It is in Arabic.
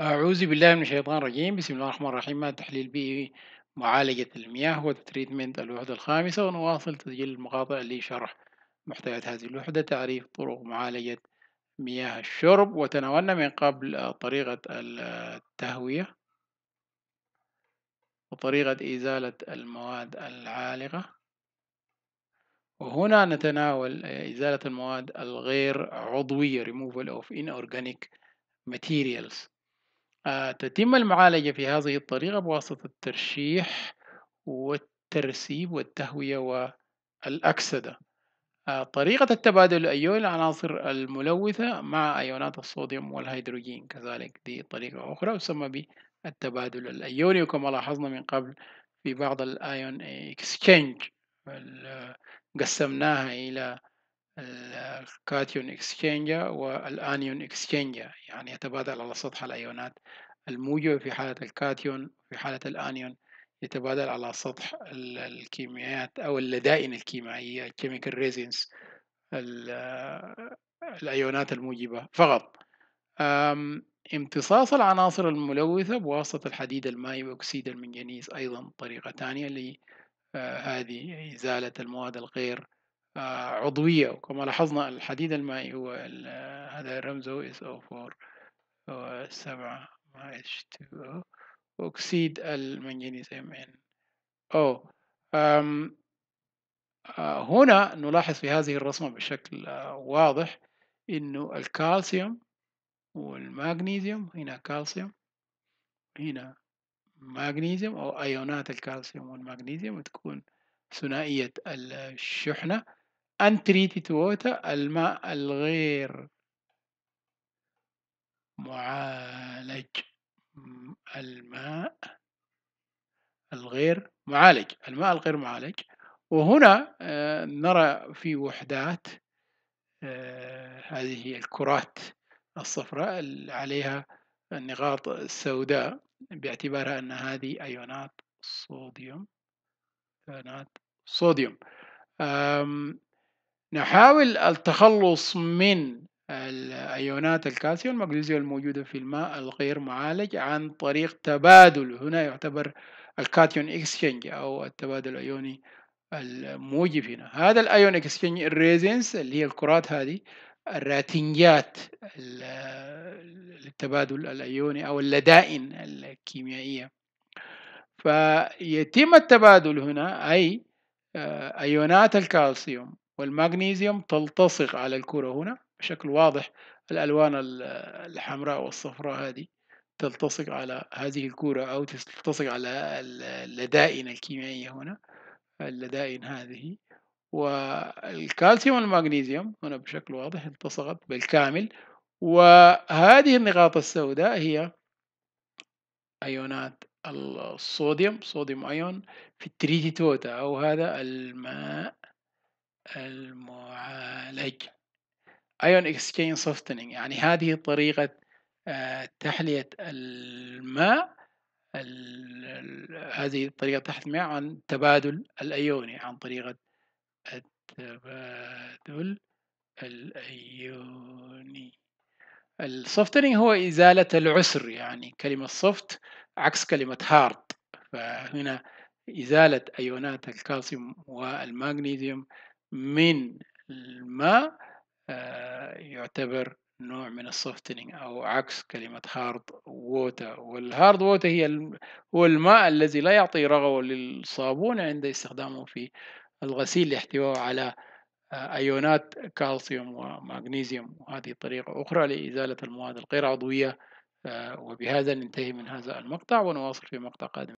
أعوذ بالله من الشيطان الرجيم بسم الله الرحمن الرحيم تحليل بي معالجة المياه وتتريتمنت الوحدة الخامسة ونواصل تسجيل المقاطع لشرح محتويات هذه الوحدة تعريف طرق معالجة مياه الشرب وتناولنا من قبل طريقة التهوية وطريقة إزالة المواد العالقة وهنا نتناول إزالة المواد الغير عضوية removal of inorganic materials تتم المعالجة في هذه الطريقة بواسطة الترشيح والترسيب والتهوية والأكسدة آه، طريقة التبادل الأيوني العناصر الملوثة مع أيونات الصوديوم والهيدروجين كذلك دي طريقة أخرى تسمى بالتبادل الأيوني وكما لاحظنا من قبل في بعض الأيون اكسشينج قسمناها إلى الكاتيون اكسشينجا والانيون اكسشينجا يعني يتبادل على سطح الايونات الموجب في حالة الكاتيون في حالة الانيون يتبادل على سطح الكيميائيات او اللدائن الكيميائية الكيميكال ريزينس الايونات الموجبة فقط امتصاص العناصر الملوثة بواسطة الحديد المائي وأكسيد المنجنيز أيضا طريقة ثانية لهذه إزالة المواد الغير آه، عضوية وكما لاحظنا الحديد المائي هو آه، هذا رمزه SO4 و 7 H2O وأكسيد المنجنيز MnO آه، هنا نلاحظ في هذه الرسمة بشكل واضح إنه الكالسيوم والمغنيسيوم هنا كالسيوم هنا مغنيسيوم أو أيونات الكالسيوم والمغنيسيوم تكون ثنائية الشحنة untreated water الماء الغير معالج الماء الغير معالج الماء الغير معالج وهنا آه، نرى في وحدات آه، هذه هي الكرات الصفراء اللي عليها النقاط السوداء باعتبارها أن هذه أيونات صوديوم أيونات صوديوم نحاول التخلص من الايونات الكالسيوم والمغنيسيوم الموجودة في الماء الغير معالج عن طريق تبادل هنا يعتبر الكاتيون اكسشينج او التبادل الايوني الموجب هنا هذا الايون اكسشينج الريزنس اللي هي الكرات هذه الراتنجات التبادل الايوني او اللدائن الكيميائيه فيتم التبادل هنا اي آه، ايونات الكالسيوم والمغنيسيوم تلتصق على الكرة هنا بشكل واضح الألوان الحمراء والصفراء هذه تلتصق على هذه الكرة أو تلتصق على اللدائن الكيميائية هنا اللدائن هذه والكالسيوم والمغنيسيوم هنا بشكل واضح التصقت بالكامل وهذه النقاط السوداء هي أيونات الصوديوم صوديوم أيون في التريتي توتا أو هذا الماء المعالج ايون اكسشين سوفتنينج يعني هذه طريقة آه، تحلية الماء هذه طريقة تحلية الماء عن تبادل الأيوني عن طريقة التبادل الأيوني السوفتنينج هو إزالة العسر يعني كلمة سوفت عكس كلمة هارد فهنا إزالة أيونات الكالسيوم والمغنيسيوم من الماء آه، يعتبر نوع من السوفتنينج أو عكس كلمة هارد ووتر والهارد ووتر هي هو الماء الذي لا يعطي رغوة للصابون عند استخدامه في الغسيل لاحتواء على آه، أيونات كالسيوم ومغنيسيوم وهذه طريقة أخرى لإزالة المواد الغير عضوية آه، وبهذا ننتهي من هذا المقطع ونواصل في مقطع قادم